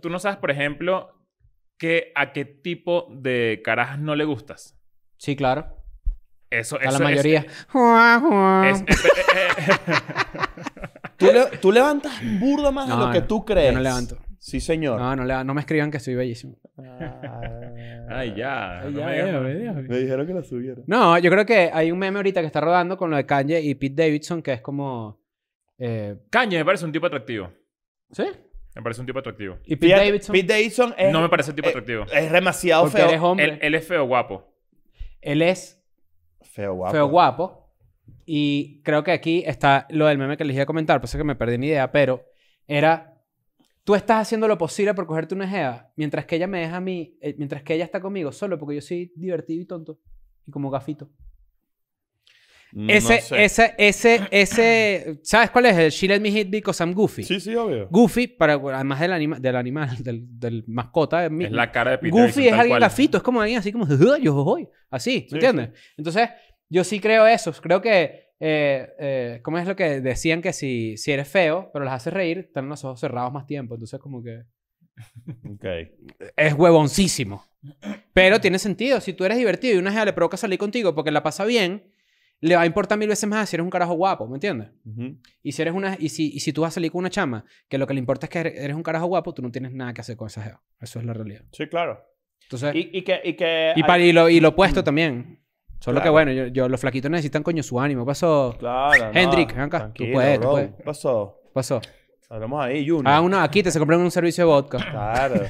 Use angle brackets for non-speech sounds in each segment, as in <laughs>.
tú no sabes, por ejemplo, que a qué tipo de carajas no le gustas. Sí, claro. Eso, eso a la mayoría. ¿Tú, levantas burda más de lo que tú crees. Yo no levanto. Sí, señor. No, no, me escriban que soy bellísimo. Ah. Ay, ya. me, dijeron, que la subiera. No, yo creo que hay un meme ahorita que está rodando con lo de Kanye y Pete Davidson que es como... Eh, Kanye me parece un tipo atractivo. ¿Sí? Me parece un tipo atractivo. ¿Y Pete Davidson? Pete Davidson no me parece un tipo atractivo. Eh, es, demasiado feo. Él es feo guapo. Él es feo guapo. Feo guapo. Y creo que aquí está lo del meme que les iba a comentar, por que me perdí mi idea, pero era tú estás haciendo lo posible por cogerte una jeva, mientras que ella me deja a mí, eh, mientras que ella está conmigo solo porque yo soy divertido y tonto y como gafito. Mm, ese, ese, ese, ese, ¿sabes cuál es? El She Let Me Hit Because I'm Goofy. Sí, sí, obvio. Goofy, para, además del, del animal, <laughs> del, mascota. Es, la cara de Peter Goofy es alguien gafito, es como alguien así como, yo voy, así, entiendes? Entonces, yo sí creo eso. Creo que, eh, eh, ¿cómo es lo que decían? Que si, si eres feo, pero las haces reír, están los ojos cerrados más tiempo. Entonces, como que... <laughs> Ok. Es huevoncísimo. Pero tiene sentido. Si tú eres divertido y una gente le provoca salir contigo porque la pasa bien le va a importar mil veces más si eres un carajo guapo, ¿me entiendes? Y si eres una y si, y si tú vas a salir con una chama que lo que le importa es que eres un carajo guapo, tú no tienes nada que hacer con esa geo. Eso es la realidad. Sí, claro. Entonces, y, que, y, que y, para, y, lo, y opuesto mm. también. Solo que bueno, yo, los flaquitos necesitan coño su ánimo. Pasó. Claro. Hendrik, acá. Pasó. Pasó. Hablamos ahí, Ah, uno aquí te se compraron un servicio de vodka. Claro. <laughs>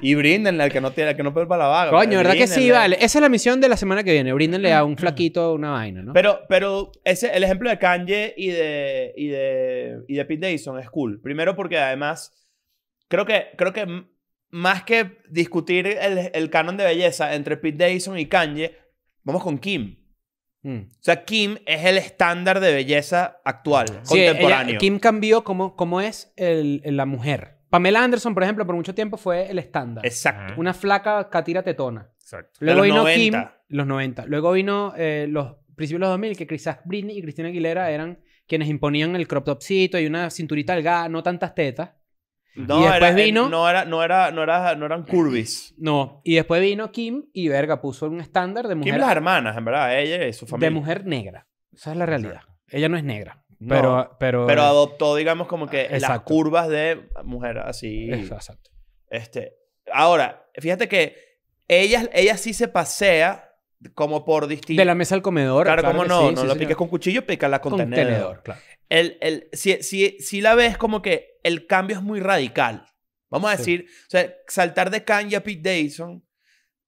<laughs> y bríndenle al que no tiene, al que no para la vaga. Coño, ¿verdad que sí? Vale. Esa es la misión de la semana que viene. Bríndenle a un flaquito una vaina, ¿no? Pero, pero ese, el ejemplo de Kanye y de, y de, y de Pete Davidson es cool. Primero porque además, creo que, creo que más que discutir el, el canon de belleza entre Pete Davidson y Kanye, vamos con Kim. Mm. O sea, Kim es el estándar de belleza actual, sí, contemporáneo. Kim cambió cómo, cómo es el, la mujer. Pamela Anderson, por ejemplo, por mucho tiempo fue el estándar. Exacto. Una flaca catira tetona. Exacto. Luego vino Kim, los 90. Luego vino los principios de los 2000, que quizás Britney y Cristina Aguilera eran quienes imponían el crop topcito y una cinturita alga, no tantas tetas. No, y después eh, vino, no, era, no, era, no, era, no eran Curbis. No, y después vino Kim y verga, puso un estándar de mujer. Kim las hermanas, en verdad, ella y su familia. De mujer negra. Esa es la realidad. Ella no es negra. Pero, pero, adoptó, digamos, como que las curvas de mujer así. Exacto. Este, ahora, fíjate que ella, ella sí se pasea como por distinto. De la mesa al comedor. Claro, como no. no lo piques con cuchillo, pica la con tenedor. claro. El, el, si, si, si, la ves como que el cambio es muy radical. Vamos a decir, o sea, saltar de Kanye a Pete Davidson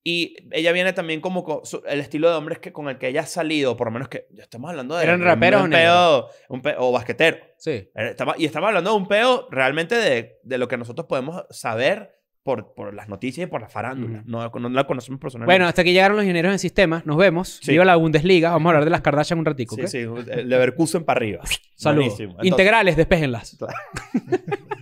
y ella viene también como con el estilo de hombres que, con el que ella ha salido, por lo menos que estamos hablando de... Eran raperos un, peo, un peo, o basquetero. Sí. Eh, y estamos hablando de un peo realmente de, de lo que nosotros podemos saber por, por las noticias y por la farándula. No, la conocemos personalmente. Bueno, hasta que llegaron los ingenieros en sistemas. Nos vemos. Sí. Viva la Bundesliga. Vamos a hablar de las Kardashian un ratico. Sí, ¿qué? sí. Leverkusen para arriba. <laughs> Saludos. Integrales, despejenlas. <laughs>